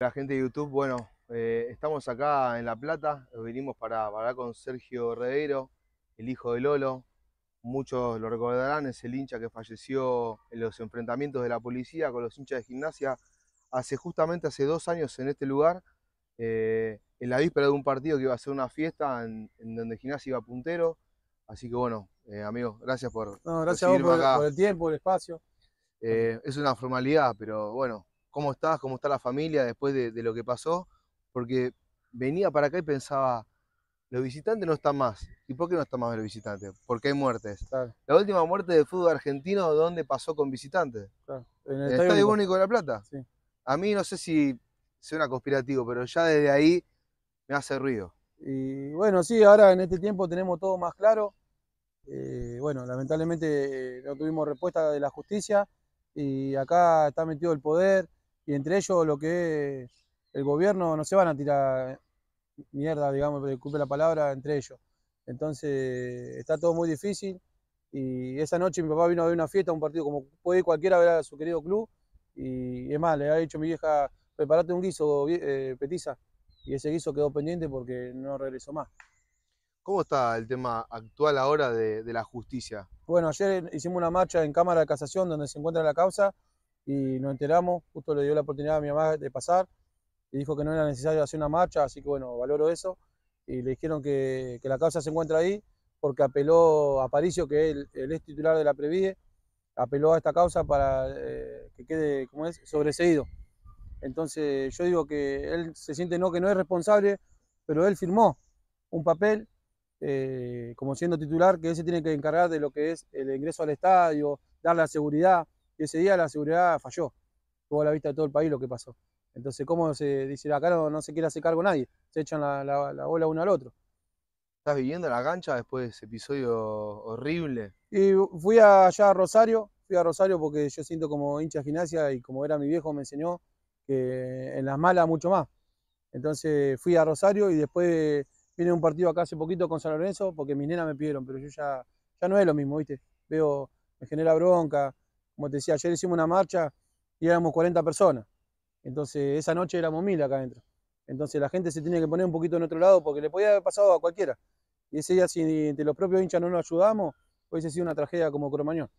La gente de YouTube, bueno, eh, estamos acá en La Plata, venimos para hablar con Sergio Redero, el hijo de Lolo. Muchos lo recordarán, es el hincha que falleció en los enfrentamientos de la policía con los hinchas de gimnasia hace justamente hace dos años en este lugar, eh, en la víspera de un partido que iba a ser una fiesta en, donde gimnasia iba puntero. Así que bueno, eh, amigos, gracias por... No, gracias a vos por, el tiempo, el espacio. Eh, es una formalidad, pero bueno, cómo estás, cómo está la familia después de, lo que pasó, porque venía para acá y pensaba, los visitantes no están más. ¿Y por qué no están más los visitantes? Porque hay muertes. La última muerte del fútbol argentino, ¿dónde pasó con visitantes? Claro. En el, Estadio, de La Plata. Sí. A mí no sé si suena conspirativo, pero ya desde ahí me hace ruido. Y bueno, sí, ahora en este tiempo tenemos todo más claro. Eh, bueno, lamentablemente eh, no tuvimos respuesta de la justicia y acá está metido el poder, y entre ellos lo que es el gobierno no se van a tirar eh, mierda, digamos, disculpe la palabra, entre ellos. Entonces está todo muy difícil y esa noche mi papá vino a ver una fiesta, un partido, como puede cualquiera a ver a su querido club y es más, le ha dicho a mi vieja, preparate un guiso, eh, petiza, y ese guiso quedó pendiente porque no regresó más. ¿Cómo está el tema actual ahora de, de la justicia? Bueno, ayer hicimos una marcha en Cámara de Casación donde se encuentra la causa y nos enteramos, justo le dio la oportunidad a mi mamá de pasar y dijo que no era necesario hacer una marcha, así que bueno, valoro eso y le dijeron que, la causa se encuentra ahí porque apeló a Paricio, que es el, titular de la Previde, apeló a esta causa para eh, que quede, como es?, sobreseído. Entonces yo digo que él se siente no que no es responsable, pero él firmó un papel eh, como siendo titular que él se tiene que encargar de lo que es el ingreso al estadio, dar la seguridad, y ese día la seguridad falló. Tuvo la vista de todo el país lo que pasó. Entonces, ¿cómo se dice? Acá no, se quiere hacer cargo nadie, se echan la, la, bola uno al otro. ¿Estás viviendo en la cancha después de ese episodio horrible? Y fui allá a Rosario, fui a Rosario porque yo siento como hincha de gimnasia y como era mi viejo me enseñó que en las malas mucho más. Entonces fui a Rosario y después viene un partido acá hace poquito con San Lorenzo porque mis nenas me pidieron, pero yo ya, ya no es lo mismo, ¿viste? Veo, me genera bronca, como te decía, ayer hicimos una marcha y éramos 40 personas. Entonces, esa noche éramos mil acá adentro. Entonces, la gente se tenía que poner un poquito en otro lado porque le podía haber pasado a cualquiera. Y ese día, si entre los propios hinchas no nos ayudamos, hubiese sido una tragedia como Cromañón.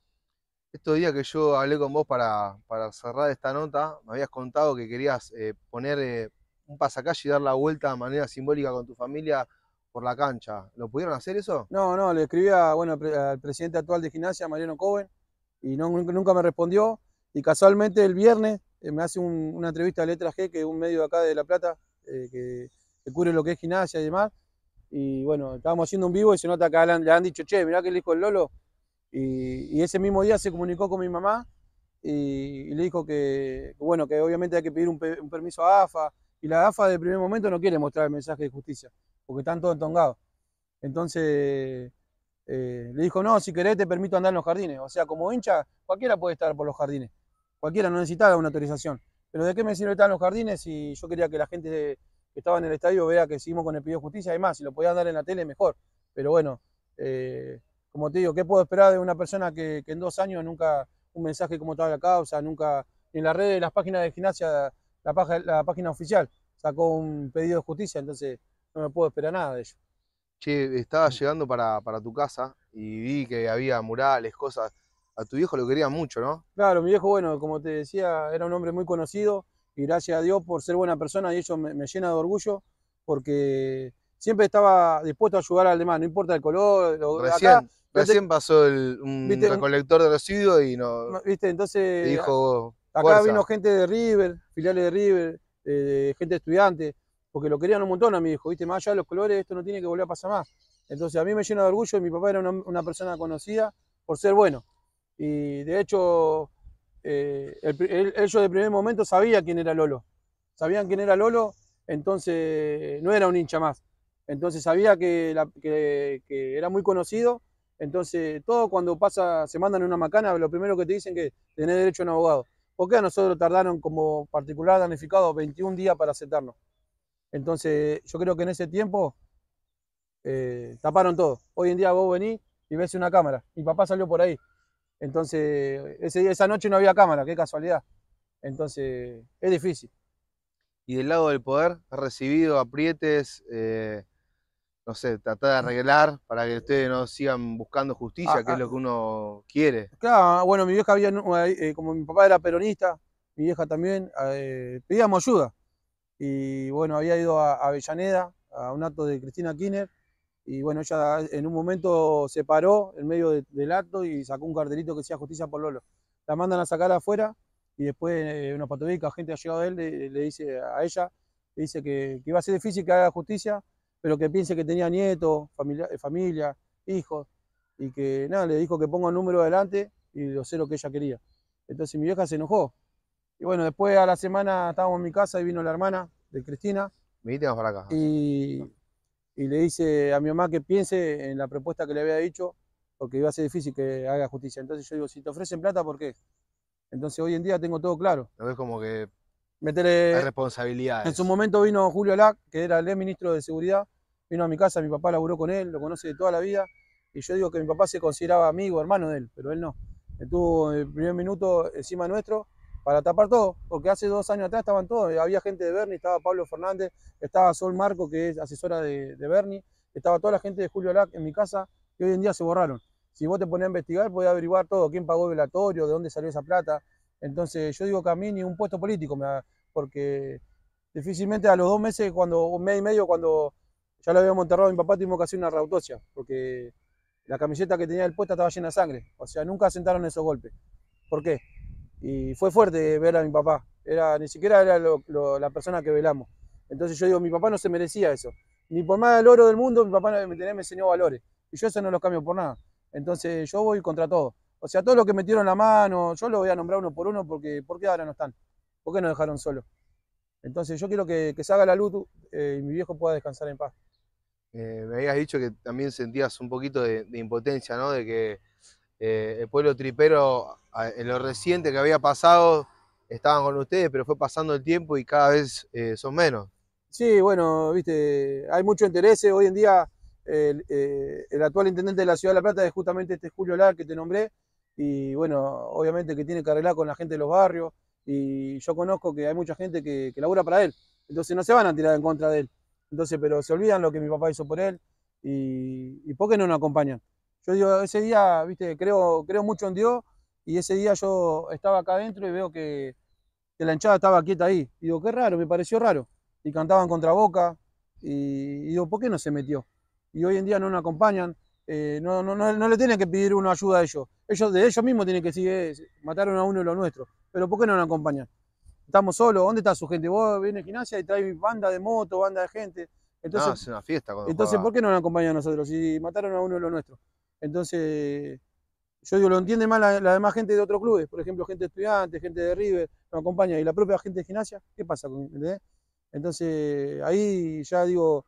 Estos días que yo hablé con vos para, para cerrar esta nota, me habías contado que querías eh, poner eh, un pasacalle y dar la vuelta de manera simbólica con tu familia por la cancha. ¿Lo pudieron hacer eso? No, no, le escribí bueno, al presidente actual de gimnasia, Mariano Cohen, y nunca me respondió. Y casualmente el viernes eh, me hace una entrevista a Letras G, que es un medio de acá de La Plata, eh, que, cubre lo que es gimnasia y demás. Y bueno, estábamos haciendo un vivo y se nota que le han, dicho, che, mirá que le dijo el Lolo. Y, ese mismo día se comunicó con mi mamá y, le dijo que, bueno, que obviamente hay que pedir un, un, permiso a AFA. Y la AFA de primer momento no quiere mostrar el mensaje de justicia, porque están todos entongados. Entonces, eh, le dijo, no, si querés te permito andar en los jardines. O sea, como hincha, cualquiera puede estar por los jardines. Cualquiera no necesitaba una autorización. Pero ¿de qué me sirve estar en los jardines si yo quería que la gente que estaba en el estadio vea que seguimos con el pedido de justicia? Además, si lo podía andar en la tele, mejor. Pero bueno, eh, como te digo, ¿qué puedo esperar de una persona que, en dos años nunca un mensaje como estaba la causa, nunca en las redes, en las páginas de gimnasia, la, la página oficial sacó un pedido de justicia, entonces no me puedo esperar nada de ello che, estaba llegando para, tu casa y vi que había murales, cosas. A tu viejo lo quería mucho, ¿no? Claro, mi viejo, bueno, como te decía, era un hombre muy conocido y gracias a Dios por ser buena persona y eso me, llena de orgullo porque siempre estaba dispuesto a ayudar al demás, no importa el color. Lo, recién, recién pasó el, un recolector de residuos y no. Viste, entonces. Dijo. Acá vino gente de River, filiales de River, eh, gente estudiante porque lo querían un montón a mi hijo, ¿viste? Más allá de los colores, esto no tiene que volver a pasar más. Entonces a mí me llena de orgullo, mi papá era una, persona conocida por ser bueno. Y de hecho, eh, el, ellos de primer momento sabían quién era Lolo. Sabían quién era Lolo, entonces no era un hincha más. Entonces sabía que, que, era muy conocido. Entonces, todo cuando pasa, se mandan una macana, lo primero que te dicen que tenés derecho a un abogado. ¿Por qué a nosotros tardaron como particular danificado 21 días para aceptarnos? Entonces, yo creo que en ese tiempo eh, taparon todo. Hoy en día vos venís y ves una cámara. Mi papá salió por ahí. Entonces, ese, esa noche no había cámara, qué casualidad. Entonces, es difícil. ¿Y del lado del poder? ¿Ha recibido aprietes? Eh, no sé, tratar de arreglar para que ustedes no sigan buscando justicia, ah, que es ah. lo que uno quiere. Claro, ah, bueno, mi vieja había, eh, como mi papá era peronista, mi vieja también, pedíamos ayuda y bueno, había ido a Avellaneda, a un acto de Cristina Kiner, y bueno, ella en un momento se paró en medio del acto y sacó un cartelito que decía justicia por Lolo. La mandan a sacar afuera y después eh, una la gente ha llegado a él, le, dice a ella, le dice que, iba a ser difícil que haga justicia, pero que piense que tenía nietos, familia, eh, familia, hijos, y que nada, le dijo que ponga el número adelante y lo sé lo que ella quería. Entonces mi vieja se enojó, y bueno, después a la semana estábamos en mi casa y vino la hermana de Cristina. para acá. Y, y, le dice a mi mamá que piense en la propuesta que le había dicho, porque iba a ser difícil que haga justicia. Entonces yo digo, si te ofrecen plata, ¿por qué? Entonces hoy en día tengo todo claro. Es como que Meterle, responsabilidad responsabilidades. En su momento vino Julio Lac, que era el ministro de Seguridad, vino a mi casa, mi papá laburó con él, lo conoce de toda la vida, y yo digo que mi papá se consideraba amigo, hermano de él, pero él no. Estuvo en el primer minuto encima nuestro, para tapar todo, porque hace dos años atrás estaban todos, había gente de Berni, estaba Pablo Fernández, estaba Sol Marco, que es asesora de, Bernie, estaba toda la gente de Julio Lac en mi casa, que hoy en día se borraron. Si vos te ponés a investigar, podés averiguar todo, quién pagó el velatorio, de dónde salió esa plata. Entonces yo digo que a ni un puesto político, porque difícilmente a los dos meses, cuando, un mes y medio, cuando ya lo habíamos enterrado a mi papá, tuvimos que hacer una reautosia, porque la camiseta que tenía el puesto estaba llena de sangre. O sea, nunca sentaron esos golpes. ¿Por qué? Y fue fuerte ver a mi papá. Era, ni siquiera era la persona que velamos. Entonces yo digo, mi papá no se merecía eso. Ni por más del oro del mundo, mi papá me, enseñó valores. Y yo eso no lo cambio por nada. Entonces yo voy contra todo. O sea, todos los que metieron la mano, yo los voy a nombrar uno por uno porque ¿por qué ahora no están? ¿Por qué nos dejaron solos? Entonces yo quiero que, se haga la luz eh, y mi viejo pueda descansar en paz. Eh, me habías dicho que también sentías un poquito de, de impotencia, ¿no? De que eh, el pueblo tripero en lo reciente que había pasado estaban con ustedes, pero fue pasando el tiempo y cada vez eh, son menos. Sí, bueno, viste, hay mucho interés. Eh, hoy en día el, actual intendente de la Ciudad de La Plata es justamente este Julio Lar que te nombré y bueno, obviamente que tiene que arreglar con la gente de los barrios y yo conozco que hay mucha gente que, labura para él, entonces no se van a tirar en contra de él. Entonces, pero se olvidan lo que mi papá hizo por él y, y ¿por qué no nos acompañan? Yo digo, ese día, viste, creo, creo mucho en Dios y ese día yo estaba acá adentro y veo que, la hinchada estaba quieta ahí. Y digo, qué raro, me pareció raro. Y cantaban contra Boca y, digo, ¿por qué no se metió? Y hoy en día no nos acompañan, eh, no, no, le tienen que pedir una ayuda a ellos. Ellos de ellos mismos tienen que decir, eh, mataron a uno de los nuestros. Pero ¿por qué no nos acompañan? Estamos solos, ¿dónde está su gente? Vos vienes a gimnasia y traes banda de moto, banda de gente. Entonces, Entonces, ¿por qué no nos acompañan a nosotros si mataron a uno de los nuestros? Entonces, yo digo, lo entiende mal la, demás gente de otros clubes, por ejemplo, gente estudiante, gente de River, nos acompaña, y la propia gente de gimnasia, ¿qué pasa con Entonces, ahí ya digo,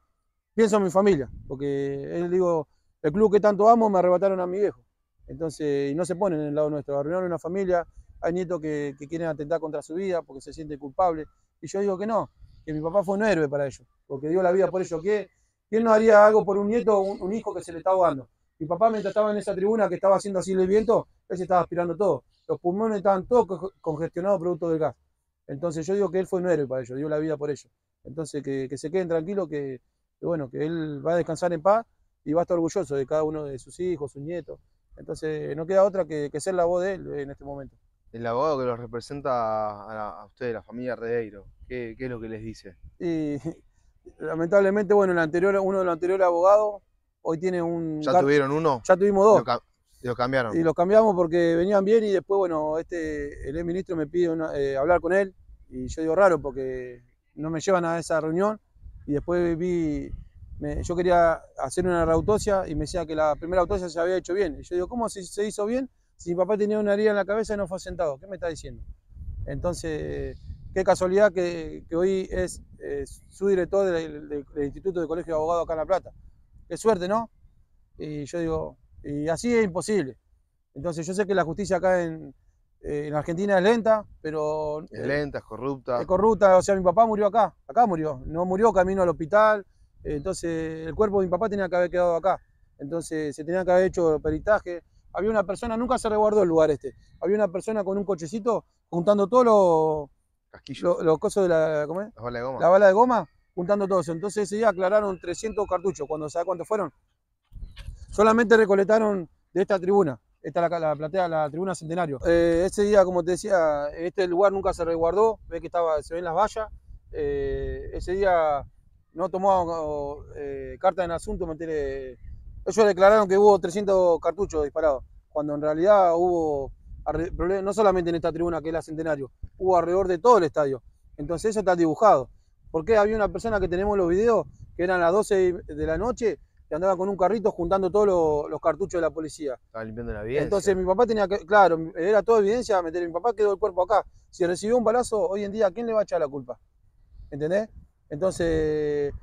pienso en mi familia, porque él digo, el club que tanto amo me arrebataron a mi viejo. Entonces, y no se ponen en el lado nuestro, arruinaron una familia, hay nietos que, quieren atentar contra su vida porque se siente culpable Y yo digo que no, que mi papá fue un héroe para ellos, porque dio la vida por ellos. que ¿Quién no haría algo por un nieto o un, un hijo que se le está ahogando? Mi papá, mientras estaba en esa tribuna que estaba haciendo así el viento, él se estaba aspirando todo. Los pulmones estaban todos congestionados producto del gas. Entonces yo digo que él fue un héroe para ellos, dio la vida por ellos. Entonces que, se queden tranquilos, que, bueno, que él va a descansar en paz y va a estar orgulloso de cada uno de sus hijos, sus nietos. Entonces no queda otra que, ser la voz de él en este momento. El abogado que los representa a, ustedes, la familia Redeiro, ¿qué, es lo que les dice? Y lamentablemente, bueno, el anterior, uno de los anteriores abogados hoy tiene un... ¿Ya tuvieron uno? Ya tuvimos dos. y los cambiaron. Y los cambiamos porque venían bien y después, bueno, este, el ministro me pide eh, hablar con él y yo digo raro porque no me llevan a esa reunión y después vi, yo quería hacer una autopsia y me decía que la primera autopsia se había hecho bien. Y yo digo, ¿cómo se, hizo bien? Si mi papá tenía una herida en la cabeza y no fue sentado, ¿qué me está diciendo? Entonces, qué casualidad que, hoy es, eh, su director del, del Instituto de Colegio de Abogados acá en La Plata qué suerte, ¿no? Y yo digo, y así es imposible. Entonces yo sé que la justicia acá eh, en, Argentina es lenta, pero... Es lenta, es corrupta. Es corrupta, o sea, mi papá murió acá, acá murió, no murió camino al hospital, eh, entonces el cuerpo de mi papá tenía que haber quedado acá, entonces se tenía que haber hecho peritaje. Había una persona, nunca se resguardó el lugar este, había una persona con un cochecito juntando todos los... Casquillos. Los, cosos de la... ¿cómo es? La bala de goma. La bala de goma juntando todo eso. Entonces ese día aclararon 300 cartuchos. Cuando sabe cuántos fueron, solamente recolectaron de esta tribuna. Esta la, platea, la tribuna centenario. Eh, ese día, como te decía, este lugar nunca se resguardó. Ve que estaba, se ven las vallas. Eh, ese día no tomó eh, carta en asunto. Ellos declararon que hubo 300 cartuchos disparados, cuando en realidad hubo, no solamente en esta tribuna que es la centenario, hubo alrededor de todo el estadio. Entonces eso está dibujado. Porque había una persona que tenemos los videos, que eran las 12 de la noche, que andaba con un carrito juntando todos los, cartuchos de la policía. Estaba limpiando la evidencia. Entonces mi papá tenía que, claro, era toda evidencia, meter, mi papá quedó el cuerpo acá. Si recibió un balazo, hoy en día, quién le va a echar la culpa? ¿Entendés? Entonces,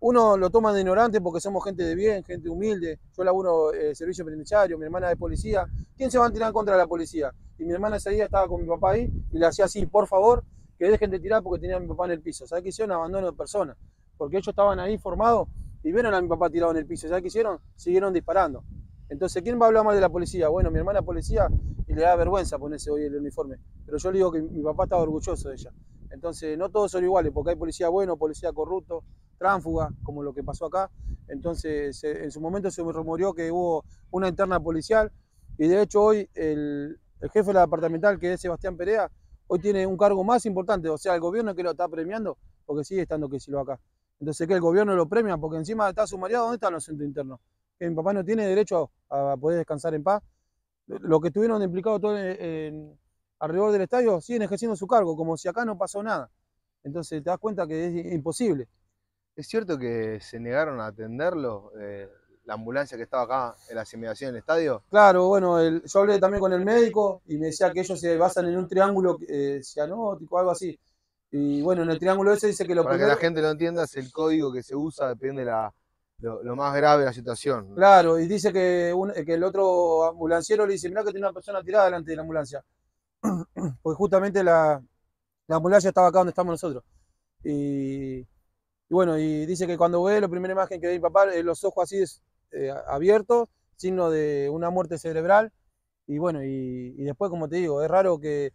uno lo toma de ignorante porque somos gente de bien, gente humilde. Yo laburo eh, servicio penitenciario, mi hermana es policía. ¿Quién se va a tirar contra la policía? Y mi hermana ese día estaba con mi papá ahí y le hacía así, por favor, que dejen de tirar porque tenían a mi papá en el piso. ¿Sabes qué hicieron? Abandono de personas. Porque ellos estaban ahí formados y vieron a mi papá tirado en el piso. ¿Sabes qué hicieron? Siguieron disparando. Entonces, ¿quién va a hablar más de la policía? Bueno, mi hermana policía y le da vergüenza ponerse hoy el uniforme. Pero yo le digo que mi papá estaba orgulloso de ella. Entonces, no todos son iguales, porque hay policía bueno, policía corrupto, tránfuga, como lo que pasó acá. Entonces, eh, en su momento se me rumoreó que hubo una interna policial y de hecho hoy el, el jefe de la departamental, que es Sebastián Perea, hoy tiene un cargo más importante, o sea, el gobierno que lo está premiando, porque sigue estando que si lo acá. Entonces, que el gobierno lo premia, porque encima está sumariado, ¿dónde están los centros internos? mi papá no tiene derecho a, poder descansar en paz. Los que estuvieron implicados todos alrededor del estadio siguen ejerciendo su cargo, como si acá no pasó nada. Entonces, te das cuenta que es imposible. Es cierto que se negaron a atenderlo. Eh, la ambulancia que estaba acá en la asimilación del estadio? Claro, bueno, yo hablé también con el médico y me decía que ellos se basan en un triángulo eh, cianótico, algo así. Y bueno, en el triángulo ese dice que lo Para que la gente lo entienda, es el código que se usa, depende de lo, más grave de la situación. Claro, y dice que, que el otro ambulanciero le dice, mirá que tiene una persona tirada delante de la ambulancia. Porque justamente la, ambulancia estaba acá donde estamos nosotros. Y, bueno, y dice que cuando ve la primera imagen que ve mi papá, eh, los ojos así es. Eh, abierto, signo de una muerte cerebral. Y bueno, y, después, como te digo, es raro que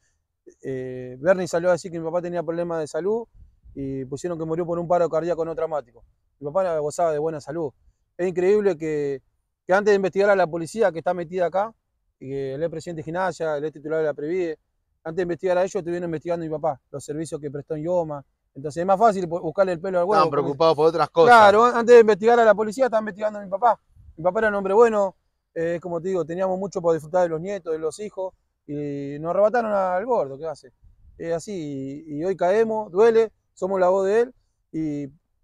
eh, Bernie salió a decir que mi papá tenía problemas de salud y pusieron que murió por un paro cardíaco no traumático. Mi papá gozaba de buena salud. Es increíble que, antes de investigar a la policía que está metida acá, y que el presidente de gimnasia, el titular de la Previde, antes de investigar a ellos estuvieron investigando a mi papá, los servicios que prestó en Yoma, entonces es más fácil buscarle el pelo al huevo. Estaban preocupados por otras cosas. Claro, antes de investigar a la policía, estaban investigando a mi papá. Mi papá era un hombre bueno, eh, como te digo, teníamos mucho para disfrutar de los nietos, de los hijos, y nos arrebataron al gordo, ¿qué hace? Es así, y, hoy caemos, duele, somos la voz de él,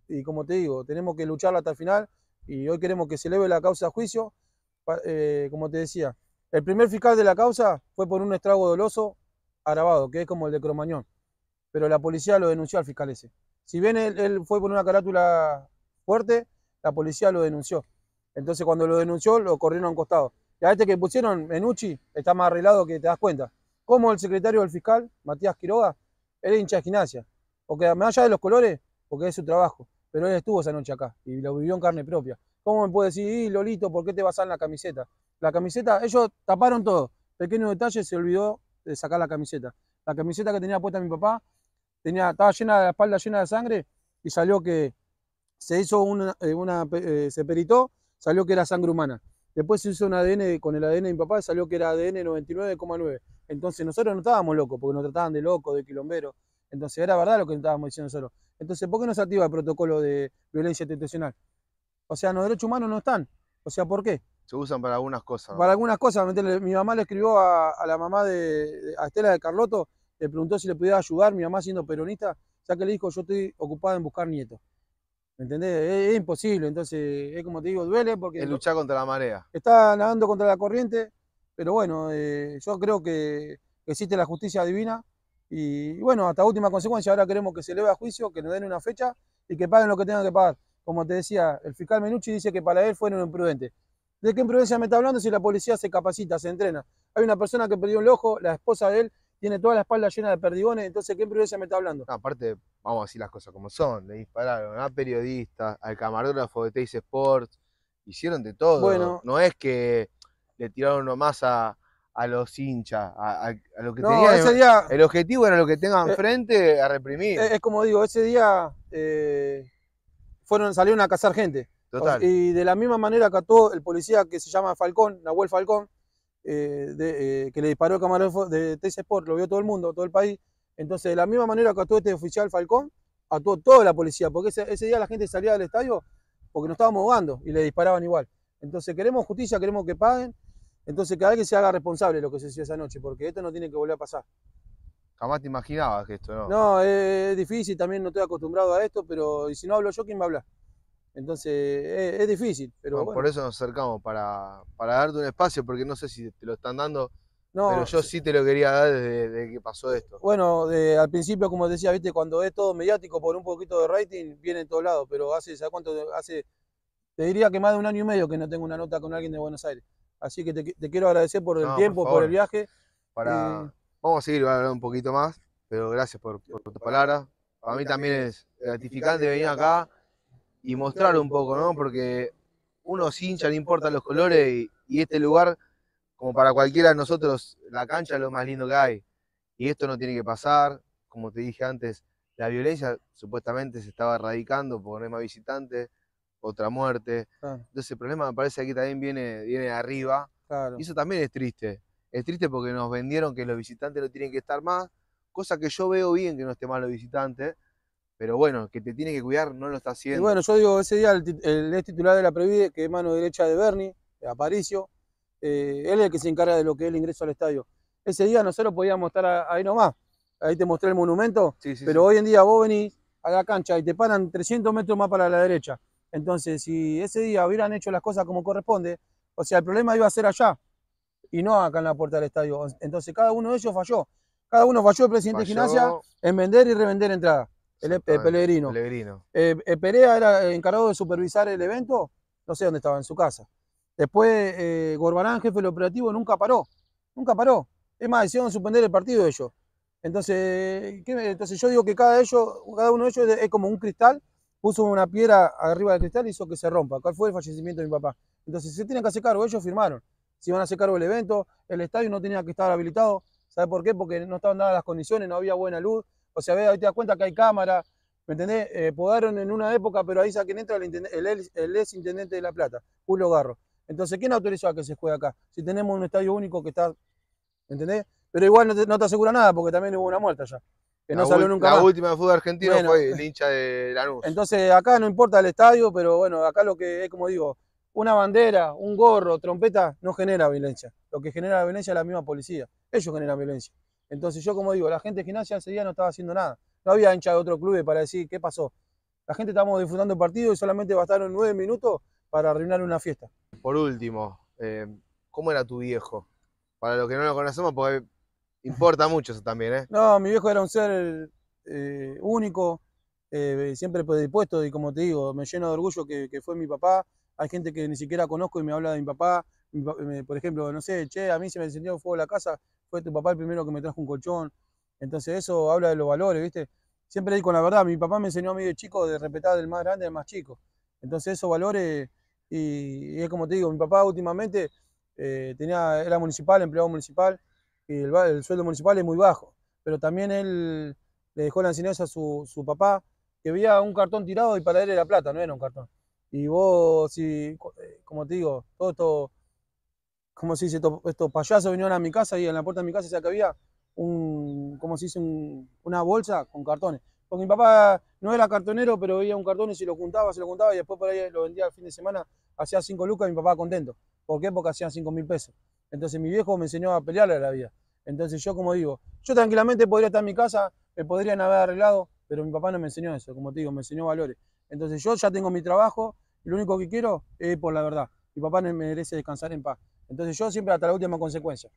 y, como te digo, tenemos que lucharla hasta el final, y hoy queremos que se eleve la causa a juicio, eh, como te decía. El primer fiscal de la causa fue por un estrago doloso agravado, que es como el de Cromañón pero la policía lo denunció al fiscal ese. Si bien él, fue por una carátula fuerte, la policía lo denunció. Entonces cuando lo denunció, lo corrieron a un costado. Y a este que pusieron, Menuchi está más arreglado que te das cuenta. Como el secretario del fiscal, Matías Quiroga, él es hincha de gimnasia. Porque me allá de los colores, porque es su trabajo. Pero él estuvo esa noche acá y lo vivió en carne propia. ¿Cómo me puede decir, Lolito, por qué te vas dar la camiseta? La camiseta, ellos taparon todo. Pequeño detalle, se olvidó de sacar la camiseta. La camiseta que tenía puesta mi papá tenía, estaba llena de la espalda llena de sangre y salió que se hizo una, eh, eh, se peritó, salió que era sangre humana. Después se hizo un ADN con el ADN de mi papá y salió que era ADN 99,9. Entonces nosotros no estábamos locos, porque nos trataban de locos, de quilomberos. Entonces era verdad lo que estábamos diciendo nosotros. Entonces, ¿por qué no se activa el protocolo de violencia intencional O sea, los derechos humanos no están. O sea, ¿por qué? Se usan para algunas cosas. Para algunas cosas. Mi mamá le escribió a, la mamá de, a Estela de Carlotto le preguntó si le podía ayudar, mi mamá siendo peronista, ya que le dijo, yo estoy ocupada en buscar nietos. ¿Me entendés? Es, imposible, entonces es como te digo, duele porque... Es luchar contra la marea. Está nadando contra la corriente, pero bueno, eh, yo creo que existe la justicia divina y, bueno, hasta última consecuencia, ahora queremos que se eleve a juicio, que nos den una fecha y que paguen lo que tengan que pagar. Como te decía, el fiscal Menucci dice que para él fueron imprudentes. ¿De qué imprudencia me está hablando si la policía se capacita, se entrena? Hay una persona que perdió el ojo, la esposa de él tiene toda la espalda llena de perdigones, entonces ¿qué se me está hablando? aparte, vamos a decir las cosas como son, le dispararon a periodistas, al camarógrafo de Teis Sports, hicieron de todo. Bueno, no es que le tiraron nomás a, a los hinchas, a, lo que el objetivo era lo que tengan eh, frente a reprimir. Eh, es, como digo, ese día eh, fueron, salieron a cazar gente. Total. y de la misma manera que el policía que se llama Falcón, Nahuel Falcón, eh, de, eh, que le disparó el camarógrafo de TC Sport, lo vio todo el mundo, todo el país. Entonces, de la misma manera que actuó este oficial Falcón, actuó toda la policía, porque ese, día la gente salía del estadio porque nos estábamos jugando y le disparaban igual. Entonces, queremos justicia, queremos que paguen. Entonces, que alguien se haga responsable de lo que se hizo esa noche, porque esto no tiene que volver a pasar. Jamás te imaginabas que esto, ¿no? No, es, es difícil, también no estoy acostumbrado a esto, pero y si no hablo yo, ¿quién va a hablar? Entonces eh, es, difícil, pero Por eso nos acercamos, para, darte un espacio, porque no sé si te lo están dando pero yo sí te lo quería dar desde, que pasó esto. Bueno, al principio, como decía, viste, cuando es todo mediático por un poquito de rating, viene en todos lados, pero hace, ¿sabes cuánto? Hace, te diría que más de un año y medio que no tengo una nota con alguien de Buenos Aires. Así que te, quiero agradecer por el tiempo, por, el viaje. Eh, vamos a seguir a un poquito más, pero gracias por, por tus palabras. Para mí también es gratificante venir acá y mostrar un poco, ¿no? Porque uno se hincha, no importan los colores y, este lugar, como para cualquiera de nosotros, la cancha es lo más lindo que hay. Y esto no tiene que pasar, como te dije antes, la violencia supuestamente se estaba erradicando por no otra muerte. Entonces el problema me parece que también viene, viene de arriba. Y eso también es triste. Es triste porque nos vendieron que los visitantes no tienen que estar más, cosa que yo veo bien que no esté más los visitantes, pero bueno, que te tiene que cuidar, no lo está haciendo. Y bueno, yo digo, ese día el, el, titular de la Previde, que es mano derecha de Bernie de Aparicio, eh, él es el que se encarga de lo que es el ingreso al estadio. Ese día nosotros podíamos estar ahí nomás, ahí te mostré el monumento, pero hoy en día vos venís a la cancha y te paran 300 metros más para la derecha. Entonces, si ese día hubieran hecho las cosas como corresponde, o sea, el problema iba a ser allá y no acá en la puerta del estadio. Entonces, cada uno de ellos falló. Cada uno falló el presidente de gimnasia en vender y revender entradas. El, el eh, eh, Perea era encargado de supervisar el evento, no sé dónde estaba, en su casa. Después eh, Gorbarán, jefe del operativo, nunca paró, nunca paró. Es más, decidieron suspender el partido ellos. Entonces, entonces yo digo que cada, ellos, cada uno de ellos es como un cristal, puso una piedra arriba del cristal y hizo que se rompa. ¿Cuál fue el fallecimiento de mi papá? Entonces se tienen que hacer cargo, ellos firmaron. Si van a hacer cargo del evento, el estadio no tenía que estar habilitado. ¿Sabe por qué? Porque no estaban dadas las condiciones, no había buena luz, o sea, ve, ahí te das cuenta que hay cámara, ¿me entendés? Eh, podaron en una época, pero ahí saquen entra el, el, el, ex intendente de La Plata, Julio Garro. Entonces, ¿quién autorizó a que se juegue acá? Si tenemos un estadio único que está, ¿me entendés? Pero igual no te, asegura nada, porque también hubo una muerte allá que la no salió nunca. La última de fútbol argentino fue el hincha de Lanús. Entonces, acá no importa el estadio, pero bueno, acá lo que es, como digo, una bandera, un gorro, trompeta, no genera violencia. Lo que genera violencia es la misma policía. Ellos generan violencia. Entonces yo como digo, la gente de gimnasia ese día no estaba haciendo nada. No había hincha de otro club para decir qué pasó. La gente estábamos disfrutando el partido y solamente bastaron nueve minutos para arruinar una fiesta. Por último, eh, ¿cómo era tu viejo? Para los que no lo conocemos, porque importa mucho eso también, ¿eh? No, mi viejo era un ser eh, único, eh, siempre pues dispuesto. y como te digo, me lleno de orgullo que, fue mi papá. Hay gente que ni siquiera conozco y me habla de mi papá. por ejemplo, no sé, che, a mí se me encendió el fuego la casa fue tu papá el primero que me trajo un colchón. Entonces eso habla de los valores, ¿viste? Siempre digo la verdad, mi papá me enseñó a mí de chico de respetar del más grande al más chico. Entonces esos valores, y, es como te digo, mi papá últimamente eh, tenía, era municipal, empleado municipal, y el, sueldo municipal es muy bajo. Pero también él le dejó la enseñanza a su, papá, que veía un cartón tirado y para él era plata, no era un cartón. Y vos, si, eh, como te digo, todo esto como se dice? Estos, payasos vinieron a mi casa y en la puerta de mi casa se que había un, ¿cómo se dice? una bolsa con cartones. Porque mi papá no era cartonero, pero veía un cartón y se lo juntaba, se lo juntaba y después por ahí lo vendía al fin de semana, hacía cinco lucas y mi papá contento. ¿Por qué? Porque hacían cinco mil pesos. Entonces mi viejo me enseñó a pelearle a la vida. Entonces yo, como digo, yo tranquilamente podría estar en mi casa, me podrían haber arreglado, pero mi papá no me enseñó eso, como te digo, me enseñó valores. Entonces yo ya tengo mi trabajo, y lo único que quiero es por la verdad. Mi papá me merece descansar en paz. Entonces yo siempre hasta la última consecuencia.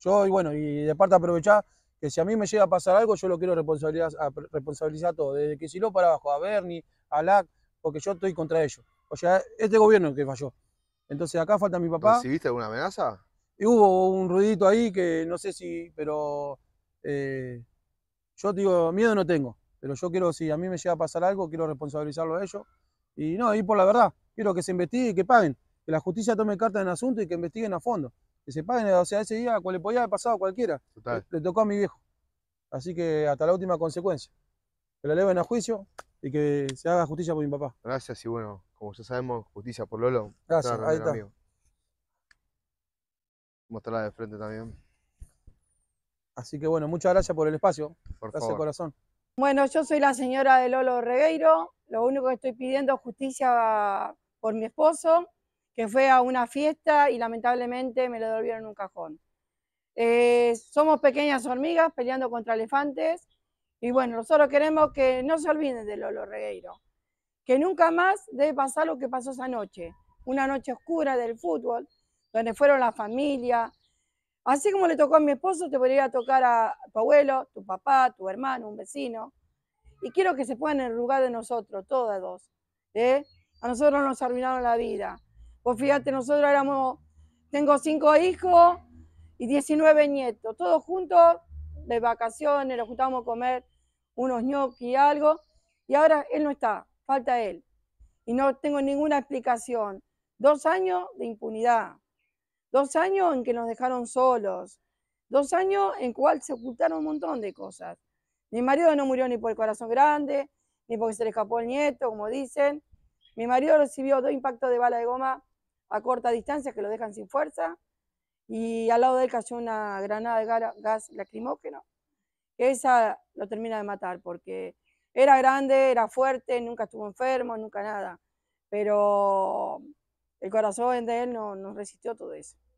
Yo, y bueno, y de parte aprovechar que si a mí me llega a pasar algo, yo lo quiero responsabilizar a, responsabilizar todo, desde que si lo para abajo, a Bernie, a LAC, porque yo estoy contra ellos. O sea, este gobierno es el que falló. Entonces acá falta mi papá. ¿Recibiste alguna amenaza? Y hubo un ruidito ahí que no sé si, pero eh, yo digo, miedo no tengo, pero yo quiero, si a mí me llega a pasar algo, quiero responsabilizarlo a ellos. Y no, y por la verdad, quiero que se investigue y que paguen que la justicia tome carta en el asunto y que investiguen a fondo. Que se paguen, o sea, ese día le podía haber pasado a cualquiera. Le, tocó a mi viejo. Así que hasta la última consecuencia. Que lo lleven a juicio y que se haga justicia por mi papá. Gracias y bueno, como ya sabemos, justicia por Lolo. Gracias, ahí está. Mostrarla de frente también. Así que bueno, muchas gracias por el espacio. gracias, corazón. Bueno, yo soy la señora de Lolo Regueiro. Lo único que estoy pidiendo es justicia por mi esposo que fue a una fiesta y lamentablemente me lo devolvieron en un cajón. Eh, somos pequeñas hormigas peleando contra elefantes y bueno, nosotros queremos que no se olviden de Lolo Regueiro, que nunca más debe pasar lo que pasó esa noche, una noche oscura del fútbol, donde fueron la familia, así como le tocó a mi esposo, te podría tocar a tu abuelo, tu papá, tu hermano, un vecino, y quiero que se puedan en el lugar de nosotros, todas dos. ¿eh? A nosotros nos arruinaron la vida, pues fíjate, nosotros éramos, tengo cinco hijos y 19 nietos, todos juntos de vacaciones, nos juntábamos a comer unos ñoquis y algo, y ahora él no está, falta él. Y no tengo ninguna explicación. Dos años de impunidad, dos años en que nos dejaron solos, dos años en cual se ocultaron un montón de cosas. Mi marido no murió ni por el corazón grande, ni porque se le escapó el nieto, como dicen. Mi marido recibió dos impactos de bala de goma a corta distancia que lo dejan sin fuerza. Y al lado de él cayó una granada de gas lacrimógeno. Esa lo termina de matar porque era grande, era fuerte, nunca estuvo enfermo, nunca nada. Pero el corazón de él no, no resistió todo eso.